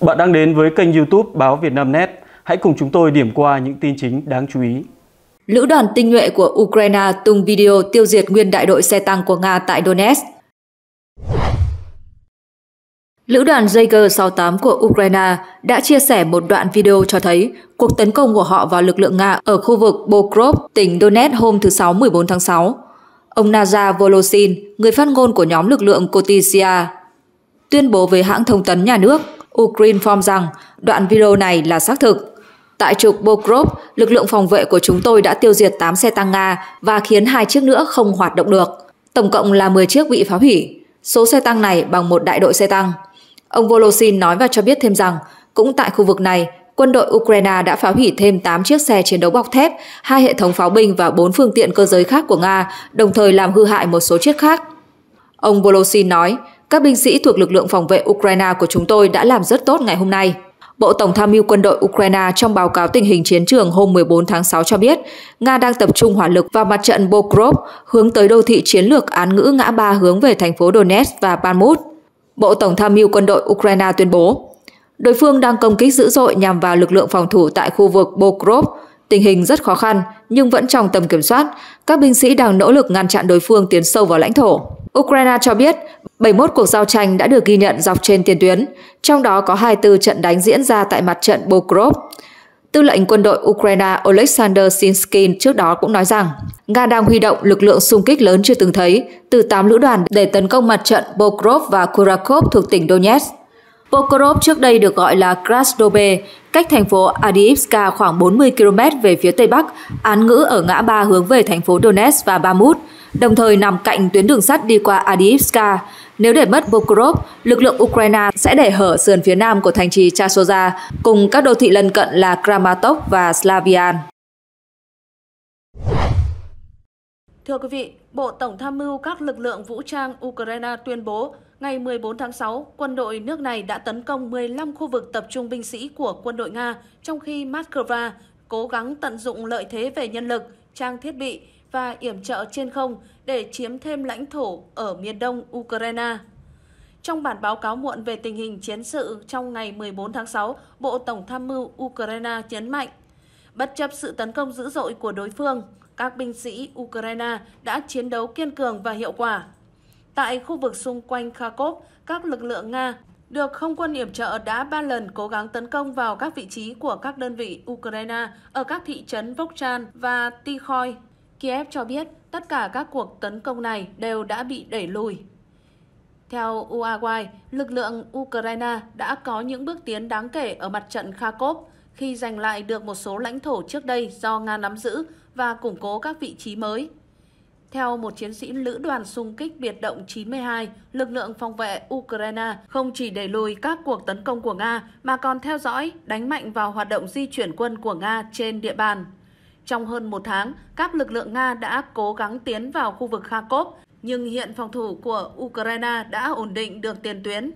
Bạn đang đến với kênh YouTube Báo Việt Nam Net. Hãy cùng chúng tôi điểm qua những tin chính đáng chú ý. Lữ đoàn tinh nhuệ của Ukraine tung video tiêu diệt nguyên đại đội xe tăng của Nga tại Donetsk. Lữ đoàn Jaeger 68 của Ukraine đã chia sẻ một đoạn video cho thấy cuộc tấn công của họ vào lực lượng Nga ở khu vực Bokrov, tỉnh Donetsk hôm thứ Sáu 14 tháng 6. Ông Naza Volosin, người phát ngôn của nhóm lực lượng Kotisia, tuyên bố với hãng thông tấn nhà nước – Ukraine Form rằng đoạn video này là xác thực. Tại trục Bokrov, lực lượng phòng vệ của chúng tôi đã tiêu diệt 8 xe tăng Nga và khiến hai chiếc nữa không hoạt động được. Tổng cộng là 10 chiếc bị phá hủy. Số xe tăng này bằng một đại đội xe tăng. Ông Volosin nói và cho biết thêm rằng, cũng tại khu vực này, quân đội Ukraine đã phá hủy thêm 8 chiếc xe chiến đấu bọc thép, hai hệ thống pháo binh và bốn phương tiện cơ giới khác của Nga, đồng thời làm hư hại một số chiếc khác. Ông Volosin nói, các binh sĩ thuộc lực lượng phòng vệ Ukraine của chúng tôi đã làm rất tốt ngày hôm nay. Bộ Tổng tham mưu quân đội Ukraine trong báo cáo tình hình chiến trường hôm 14 tháng 6 cho biết, Nga đang tập trung hỏa lực vào mặt trận Bokrov hướng tới đô thị chiến lược án ngữ ngã ba hướng về thành phố Donetsk và Bakhmut. Bộ Tổng tham mưu quân đội Ukraine tuyên bố, đối phương đang công kích dữ dội nhằm vào lực lượng phòng thủ tại khu vực Bokrov. Tình hình rất khó khăn nhưng vẫn trong tầm kiểm soát, các binh sĩ đang nỗ lực ngăn chặn đối phương tiến sâu vào lãnh thổ. Ukraine cho biết 71 cuộc giao tranh đã được ghi nhận dọc trên tiền tuyến, trong đó có 24 trận đánh diễn ra tại mặt trận Bokrov. Tư lệnh quân đội Ukraine Oleksandr Sinskin trước đó cũng nói rằng Nga đang huy động lực lượng xung kích lớn chưa từng thấy từ 8 lữ đoàn để tấn công mặt trận Bokrov và Kurakov thuộc tỉnh Donetsk. Bokorov trước đây được gọi là Krasdobe, cách thành phố Adiivka khoảng 40 km về phía tây bắc, án ngữ ở ngã ba hướng về thành phố Donetsk và Bamut, đồng thời nằm cạnh tuyến đường sắt đi qua Adiivka. Nếu để mất Bokorov, lực lượng Ukraine sẽ để hở sườn phía nam của thành trì Chasoza cùng các đô thị lân cận là Kramatorsk và Slavian. Thưa quý vị, Bộ Tổng tham mưu các lực lượng vũ trang Ukraine tuyên bố ngày 14 tháng 6, quân đội nước này đã tấn công 15 khu vực tập trung binh sĩ của quân đội Nga, trong khi Moscow cố gắng tận dụng lợi thế về nhân lực, trang thiết bị và yểm trợ trên không để chiếm thêm lãnh thổ ở miền đông Ukraine. Trong bản báo cáo muộn về tình hình chiến sự trong ngày 14 tháng 6, Bộ Tổng tham mưu Ukraine nhấn mạnh, bất chấp sự tấn công dữ dội của đối phương, các binh sĩ Ukraine đã chiến đấu kiên cường và hiệu quả. Tại khu vực xung quanh Kharkov, các lực lượng Nga được không quân yểm trợ đã ba lần cố gắng tấn công vào các vị trí của các đơn vị Ukraine ở các thị trấn Vokchan và Tikhoy Kiev cho biết tất cả các cuộc tấn công này đều đã bị đẩy lùi. Theo Uruguay, lực lượng Ukraine đã có những bước tiến đáng kể ở mặt trận Kharkov khi giành lại được một số lãnh thổ trước đây do Nga nắm giữ và củng cố các vị trí mới. Theo một chiến sĩ lữ đoàn xung kích biệt động 92, lực lượng phòng vệ Ukraine không chỉ đẩy lùi các cuộc tấn công của Nga mà còn theo dõi, đánh mạnh vào hoạt động di chuyển quân của Nga trên địa bàn. Trong hơn một tháng, các lực lượng Nga đã cố gắng tiến vào khu vực Kharkov, nhưng hiện phòng thủ của Ukraine đã ổn định được tiền tuyến.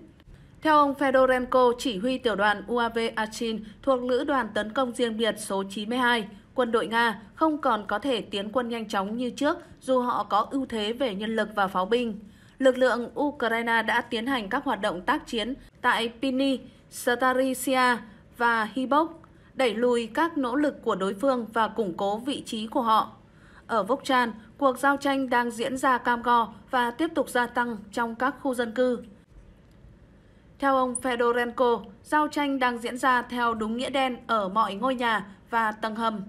Theo ông Fedorenko, chỉ huy tiểu đoàn UAV Achin thuộc Lữ đoàn tấn công riêng biệt số 92, quân đội Nga không còn có thể tiến quân nhanh chóng như trước dù họ có ưu thế về nhân lực và pháo binh. Lực lượng Ukraine đã tiến hành các hoạt động tác chiến tại Pini, Starysia và Hibok đẩy lùi các nỗ lực của đối phương và củng cố vị trí của họ. Ở Vốc Chan, cuộc giao tranh đang diễn ra cam go và tiếp tục gia tăng trong các khu dân cư. Theo ông Fedorenko, giao tranh đang diễn ra theo đúng nghĩa đen ở mọi ngôi nhà và tầng hầm.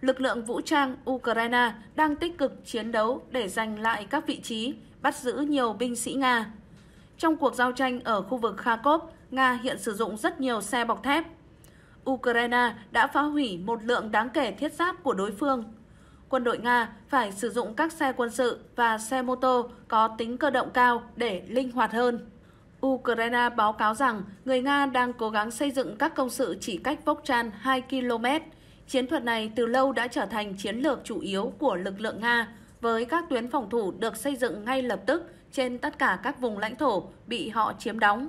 Lực lượng vũ trang Ukraine đang tích cực chiến đấu để giành lại các vị trí, bắt giữ nhiều binh sĩ Nga. Trong cuộc giao tranh ở khu vực Kharkov, Nga hiện sử dụng rất nhiều xe bọc thép Ukraine đã phá hủy một lượng đáng kể thiết giáp của đối phương. Quân đội Nga phải sử dụng các xe quân sự và xe mô tô có tính cơ động cao để linh hoạt hơn. Ukraine báo cáo rằng người Nga đang cố gắng xây dựng các công sự chỉ cách Vokchan 2 km. Chiến thuật này từ lâu đã trở thành chiến lược chủ yếu của lực lượng Nga, với các tuyến phòng thủ được xây dựng ngay lập tức trên tất cả các vùng lãnh thổ bị họ chiếm đóng.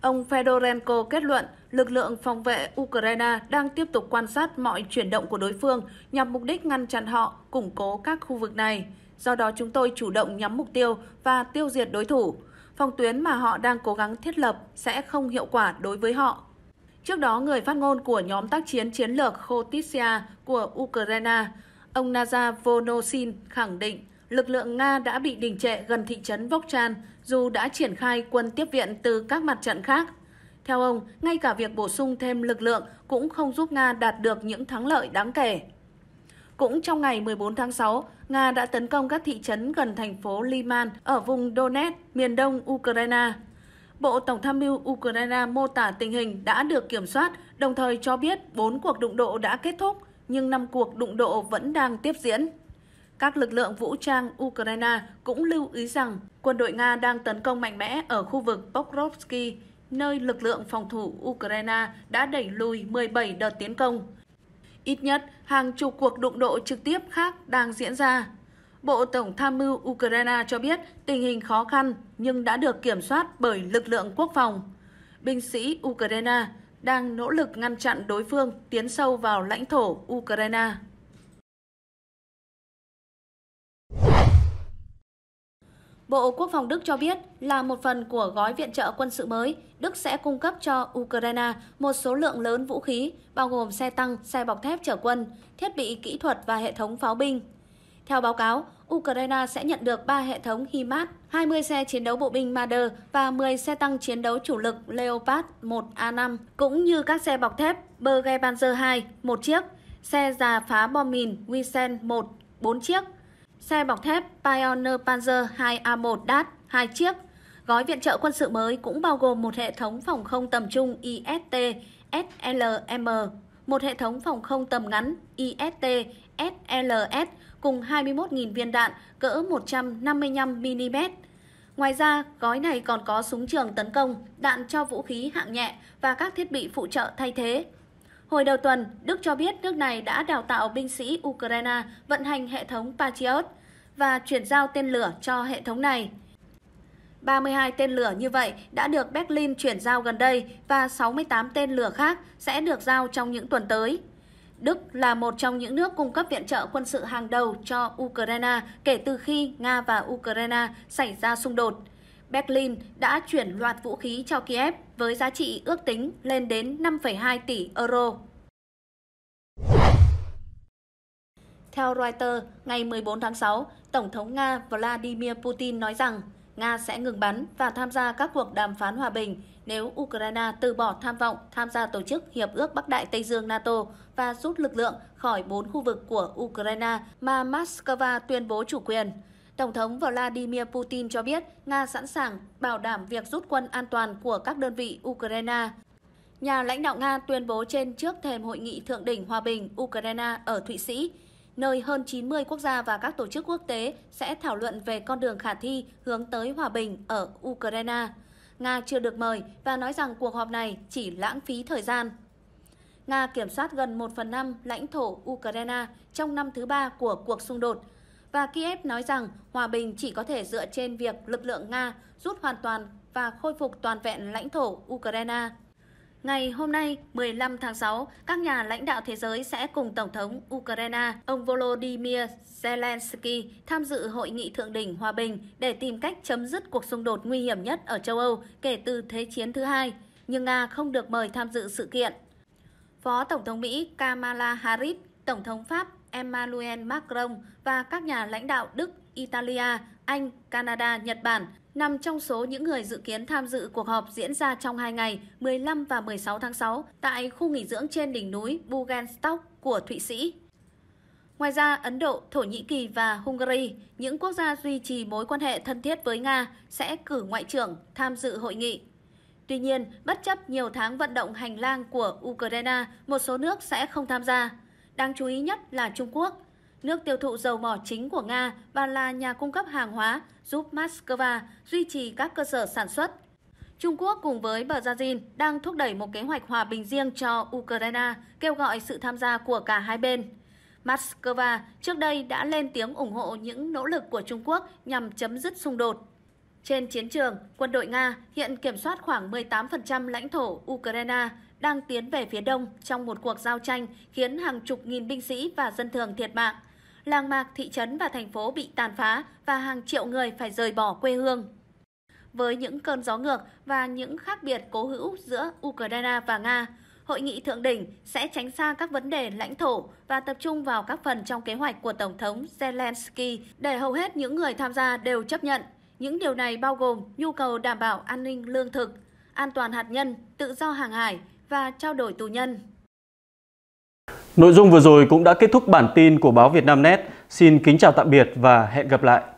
Ông Fedorenko kết luận lực lượng phòng vệ Ukraine đang tiếp tục quan sát mọi chuyển động của đối phương nhằm mục đích ngăn chặn họ củng cố các khu vực này. Do đó chúng tôi chủ động nhắm mục tiêu và tiêu diệt đối thủ. Phòng tuyến mà họ đang cố gắng thiết lập sẽ không hiệu quả đối với họ. Trước đó, người phát ngôn của nhóm tác chiến chiến lược Khotitsia của Ukraine, ông Naza Vonosin khẳng định lực lượng Nga đã bị đình trệ gần thị trấn Vokchan dù đã triển khai quân tiếp viện từ các mặt trận khác. Theo ông, ngay cả việc bổ sung thêm lực lượng cũng không giúp Nga đạt được những thắng lợi đáng kể. Cũng trong ngày 14 tháng 6, Nga đã tấn công các thị trấn gần thành phố Liman ở vùng Donetsk, miền đông Ukraine. Bộ Tổng tham mưu Ukraine mô tả tình hình đã được kiểm soát, đồng thời cho biết 4 cuộc đụng độ đã kết thúc, nhưng 5 cuộc đụng độ vẫn đang tiếp diễn. Các lực lượng vũ trang Ukraine cũng lưu ý rằng quân đội Nga đang tấn công mạnh mẽ ở khu vực Pokrovsky, nơi lực lượng phòng thủ Ukraine đã đẩy lùi 17 đợt tiến công. Ít nhất hàng chục cuộc đụng độ trực tiếp khác đang diễn ra. Bộ Tổng tham mưu Ukraine cho biết tình hình khó khăn nhưng đã được kiểm soát bởi lực lượng quốc phòng. Binh sĩ Ukraine đang nỗ lực ngăn chặn đối phương tiến sâu vào lãnh thổ Ukraine. Bộ Quốc phòng Đức cho biết là một phần của gói viện trợ quân sự mới, Đức sẽ cung cấp cho Ukraine một số lượng lớn vũ khí, bao gồm xe tăng, xe bọc thép chở quân, thiết bị kỹ thuật và hệ thống pháo binh. Theo báo cáo, Ukraine sẽ nhận được 3 hệ thống HIMARS, 20 xe chiến đấu bộ binh Marder và 10 xe tăng chiến đấu chủ lực Leopard 1A5, cũng như các xe bọc thép Berger 2 II, một chiếc, xe giả phá bom mìn Wisen 1, 4 chiếc Xe bọc thép Pioneer Panzer 2A1 DAT 2 chiếc. Gói viện trợ quân sự mới cũng bao gồm một hệ thống phòng không tầm trung IST SLM, một hệ thống phòng không tầm ngắn IST SLS cùng 21.000 viên đạn cỡ 155mm. Ngoài ra, gói này còn có súng trường tấn công, đạn cho vũ khí hạng nhẹ và các thiết bị phụ trợ thay thế. Hồi đầu tuần, Đức cho biết nước này đã đào tạo binh sĩ Ukraine vận hành hệ thống Patriot và chuyển giao tên lửa cho hệ thống này. 32 tên lửa như vậy đã được Berlin chuyển giao gần đây và 68 tên lửa khác sẽ được giao trong những tuần tới. Đức là một trong những nước cung cấp viện trợ quân sự hàng đầu cho Ukraine kể từ khi Nga và Ukraine xảy ra xung đột. Berlin đã chuyển loạt vũ khí cho Kiev với giá trị ước tính lên đến 5,2 tỷ euro. Theo Reuters, ngày 14 tháng 6, Tổng thống Nga Vladimir Putin nói rằng Nga sẽ ngừng bắn và tham gia các cuộc đàm phán hòa bình nếu Ukraine từ bỏ tham vọng tham gia tổ chức Hiệp ước Bắc Đại Tây Dương NATO và rút lực lượng khỏi bốn khu vực của Ukraine mà Moscow tuyên bố chủ quyền. Tổng thống Vladimir Putin cho biết Nga sẵn sàng bảo đảm việc rút quân an toàn của các đơn vị Ukraine. Nhà lãnh đạo Nga tuyên bố trên trước thềm hội nghị thượng đỉnh hòa bình Ukraine ở Thụy Sĩ, nơi hơn 90 quốc gia và các tổ chức quốc tế sẽ thảo luận về con đường khả thi hướng tới hòa bình ở Ukraine. Nga chưa được mời và nói rằng cuộc họp này chỉ lãng phí thời gian. Nga kiểm soát gần 1 phần 5 lãnh thổ Ukraine trong năm thứ ba của cuộc xung đột – và Kiev nói rằng hòa bình chỉ có thể dựa trên việc lực lượng Nga rút hoàn toàn và khôi phục toàn vẹn lãnh thổ Ukraine. Ngày hôm nay, 15 tháng 6, các nhà lãnh đạo thế giới sẽ cùng Tổng thống Ukraine, ông Volodymyr Zelensky tham dự hội nghị thượng đỉnh hòa bình để tìm cách chấm dứt cuộc xung đột nguy hiểm nhất ở châu Âu kể từ Thế chiến thứ hai, nhưng Nga không được mời tham dự sự kiện. Phó Tổng thống Mỹ Kamala Harris, Tổng thống Pháp Emmanuel Macron và các nhà lãnh đạo Đức, Italia, Anh, Canada, Nhật Bản nằm trong số những người dự kiến tham dự cuộc họp diễn ra trong hai ngày 15 và 16 tháng 6 tại khu nghỉ dưỡng trên đỉnh núi Bugenstock của Thụy Sĩ. Ngoài ra, Ấn Độ, Thổ Nhĩ Kỳ và Hungary, những quốc gia duy trì mối quan hệ thân thiết với Nga, sẽ cử ngoại trưởng tham dự hội nghị. Tuy nhiên, bất chấp nhiều tháng vận động hành lang của Ukraine, một số nước sẽ không tham gia. Đáng chú ý nhất là Trung Quốc. Nước tiêu thụ dầu mỏ chính của Nga và là nhà cung cấp hàng hóa giúp Moscow duy trì các cơ sở sản xuất. Trung Quốc cùng với Brazil đang thúc đẩy một kế hoạch hòa bình riêng cho Ukraine, kêu gọi sự tham gia của cả hai bên. Moscow trước đây đã lên tiếng ủng hộ những nỗ lực của Trung Quốc nhằm chấm dứt xung đột. Trên chiến trường, quân đội Nga hiện kiểm soát khoảng 18% lãnh thổ Ukraine đang tiến về phía đông trong một cuộc giao tranh khiến hàng chục nghìn binh sĩ và dân thường thiệt mạng. Làng mạc, thị trấn và thành phố bị tàn phá và hàng triệu người phải rời bỏ quê hương. Với những cơn gió ngược và những khác biệt cố hữu giữa Ukraine và Nga, hội nghị thượng đỉnh sẽ tránh xa các vấn đề lãnh thổ và tập trung vào các phần trong kế hoạch của Tổng thống Zelensky để hầu hết những người tham gia đều chấp nhận. Những điều này bao gồm nhu cầu đảm bảo an ninh lương thực, an toàn hạt nhân, tự do hàng hải, và trao đổi tù nhân. Nội dung vừa rồi cũng đã kết thúc bản tin của báo Việt Nam Net. Xin kính chào tạm biệt và hẹn gặp lại.